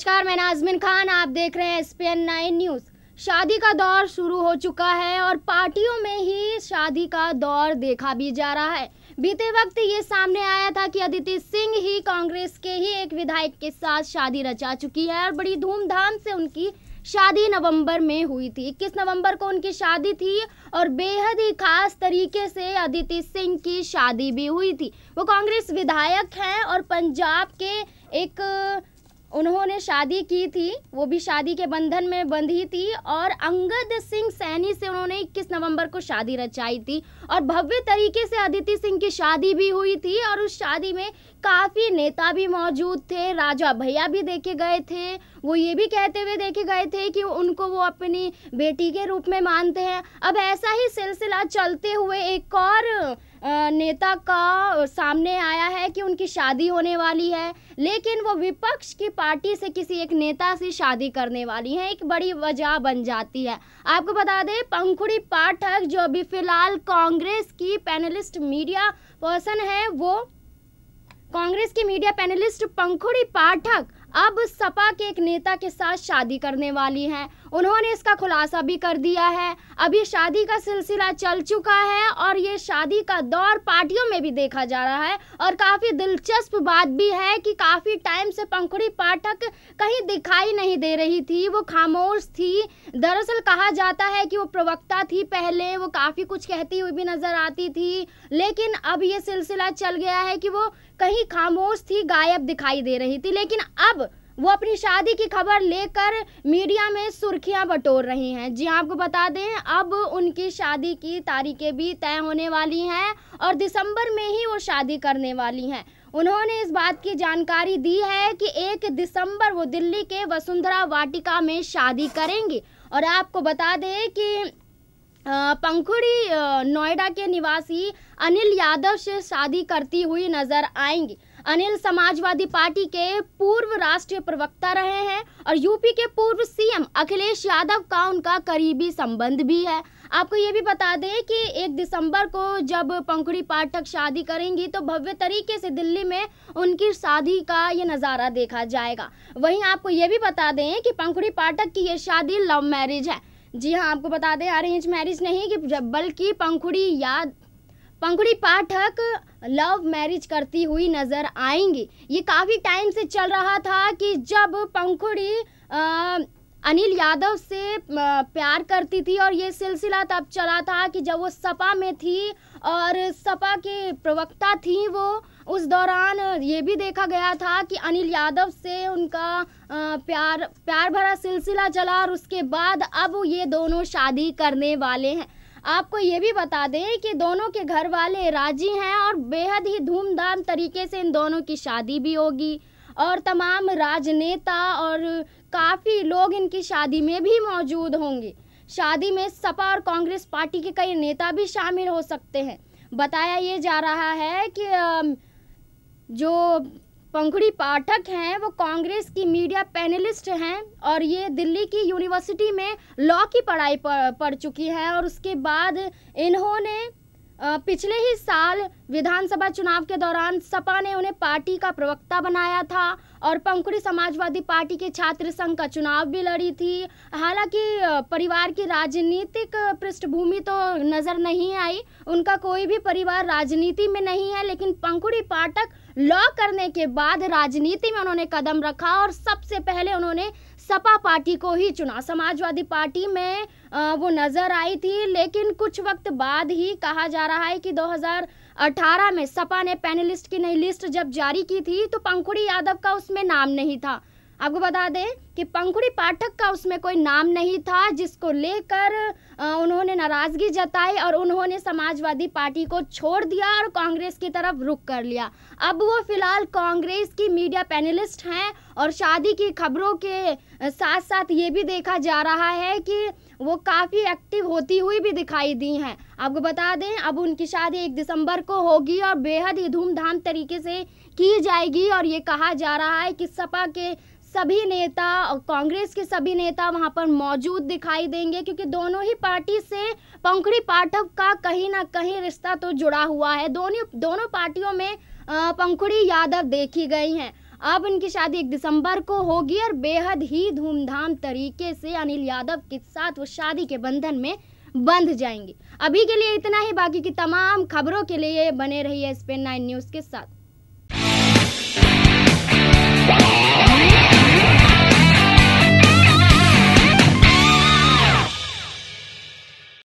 नमस्कार मैं नाजमिन खान आप देख रहे हैं S P N nine news शादी का दौर शुरू हो चुका है और पार्टियों में ही शादी का दौर देखा भी जा रहा है बीते वक्त ये सामने आया था कि अदिति सिंह ही कांग्रेस के ही एक विधायक के साथ शादी रचा चुकी है और बड़ी धूमधाम से उनकी शादी नवंबर में हुई थी इक्कीस नवंबर को उनकी शादी थी और बेहद ही खास तरीके से अदिति सिंह की शादी भी हुई थी वो कांग्रेस विधायक हैं और पंजाब के एक उन्होंने शादी की थी वो भी शादी के बंधन में बंधी थी और अंगद सिंह सैनी से उन्होंने इक्कीस नवंबर को शादी रचाई थी और भव्य तरीके से अदिति सिंह की शादी भी हुई थी और उस शादी में काफ़ी नेता भी मौजूद थे राजा भैया भी देखे गए थे वो ये भी कहते हुए देखे गए थे कि उनको वो अपनी बेटी के रूप में मानते हैं अब ऐसा ही सिलसिला चलते हुए एक और नेता का सामने आया है कि उनकी शादी होने वाली है लेकिन वो विपक्ष की पार्टी से किसी एक नेता से शादी करने वाली हैं एक बड़ी वजह बन जाती है आपको बता दें पंखुड़ी पाठक जो अभी फिलहाल कांग्रेस की पैनलिस्ट मीडिया पर्सन है वो कांग्रेस की मीडिया पैनलिस्ट पंखुड़ी पाठक अब सपा के एक नेता के साथ शादी करने वाली हैं उन्होंने इसका खुलासा भी कर दिया है अभी शादी का सिलसिला चल चुका है और ये शादी का दौर पार्टियों में भी देखा जा रहा है और काफ़ी दिलचस्प बात भी है कि काफ़ी टाइम से पंखुड़ी पाठक कहीं दिखाई नहीं दे रही थी वो खामोश थी दरअसल कहा जाता है कि वो प्रवक्ता थी पहले वो काफ़ी कुछ कहती हुई भी नज़र आती थी लेकिन अब ये सिलसिला चल गया है कि वो कहीं खामोश थी गायब दिखाई दे रही थी लेकिन अब वो अपनी शादी की खबर लेकर मीडिया में सुर्खियां बटोर रही हैं जी हाँ, आपको बता दें अब उनकी शादी की तारीखें भी तय होने वाली हैं और दिसंबर में ही वो शादी करने वाली हैं उन्होंने इस बात की जानकारी दी है कि एक दिसंबर वो दिल्ली के वसुंधरा वाटिका में शादी करेंगी और आपको बता दें कि पंखुड़ी नोएडा के निवासी अनिल यादव से शादी करती हुई नजर आएंगी अनिल समाजवादी पार्टी के पूर्व राष्ट्रीय प्रवक्ता रहे हैं और यूपी के पूर्व सीएम अखिलेश यादव का उनका करीबी संबंध भी है आपको ये भी बता दें कि एक दिसंबर को जब पंखुड़ी पाठक शादी करेंगी तो भव्य तरीके से दिल्ली में उनकी शादी का ये नज़ारा देखा जाएगा वहीं आपको ये भी बता दें कि पंखुड़ी पाठक की ये शादी लव मैरिज है जी हाँ आपको बता दें अरेंज मैरिज नहीं कि बल्कि पंखुड़ी याद पंखुड़ी पाठक लव मैरिज करती हुई नजर आएंगी ये काफ़ी टाइम से चल रहा था कि जब पंखुड़ी अनिल यादव से प्यार करती थी और ये सिलसिला तब चला था कि जब वो सपा में थी और सपा के प्रवक्ता थी वो उस दौरान ये भी देखा गया था कि अनिल यादव से उनका प्यार प्यार भरा सिलसिला चला और उसके बाद अब ये दोनों शादी करने वाले हैं आपको ये भी बता दें कि दोनों के घर वाले राजी हैं और बेहद ही धूमधाम तरीके से इन दोनों की शादी भी होगी और तमाम राजनेता और काफ़ी लोग इनकी शादी में भी मौजूद होंगे शादी में सपा और कांग्रेस पार्टी के कई नेता भी शामिल हो सकते हैं बताया ये जा रहा है कि जो पंखुड़ी पाठक हैं वो कांग्रेस की मीडिया पैनलिस्ट हैं और ये दिल्ली की यूनिवर्सिटी में लॉ की पढ़ाई पढ़ चुकी है और उसके बाद इन्होंने पिछले ही साल विधानसभा चुनाव के दौरान सपा ने उन्हें पार्टी का प्रवक्ता बनाया था और पंखुड़ी समाजवादी पार्टी के छात्र संघ का चुनाव भी लड़ी थी हालांकि परिवार की राजनीतिक पृष्ठभूमि तो नज़र नहीं आई उनका कोई भी परिवार राजनीति में नहीं है लेकिन पंखुड़ी पाठक लॉ करने के बाद राजनीति में उन्होंने कदम रखा और सबसे पहले उन्होंने सपा पार्टी को ही चुना समाजवादी पार्टी में वो नज़र आई थी लेकिन कुछ वक्त बाद ही कहा जा रहा है कि 2018 में सपा ने पैनलिस्ट की नई लिस्ट जब जारी की थी तो पंखुड़ी यादव का उसमें नाम नहीं था आपको बता दें कि पंखुड़ी पाठक का उसमें कोई नाम नहीं था जिसको लेकर उन्होंने नाराज़गी जताई और उन्होंने समाजवादी पार्टी को छोड़ दिया और कांग्रेस की तरफ रुख कर लिया अब वो फिलहाल कांग्रेस की मीडिया पैनलिस्ट हैं और शादी की खबरों के साथ साथ ये भी देखा जा रहा है कि वो काफ़ी एक्टिव होती हुई भी दिखाई दी हैं आपको बता दें अब उनकी शादी एक दिसंबर को होगी और बेहद ही धूमधाम तरीके से की जाएगी और ये कहा जा रहा है कि सपा के सभी नेता और कांग्रेस के सभी नेता वहां पर मौजूद दिखाई देंगे क्योंकि दोनों ही पार्टी से पंखड़ी पाठक का कहीं ना कहीं रिश्ता तो जुड़ा हुआ है दोनों दोनों पार्टियों में पंखुड़ी यादव देखी गई हैं अब इनकी शादी एक दिसंबर को होगी और बेहद ही धूमधाम तरीके से अनिल यादव के साथ वो शादी के बंधन में बंध जाएंगे अभी के लिए इतना ही बाकी की तमाम खबरों के लिए बने रहिए स्पेन नाइन न्यूज़ के साथ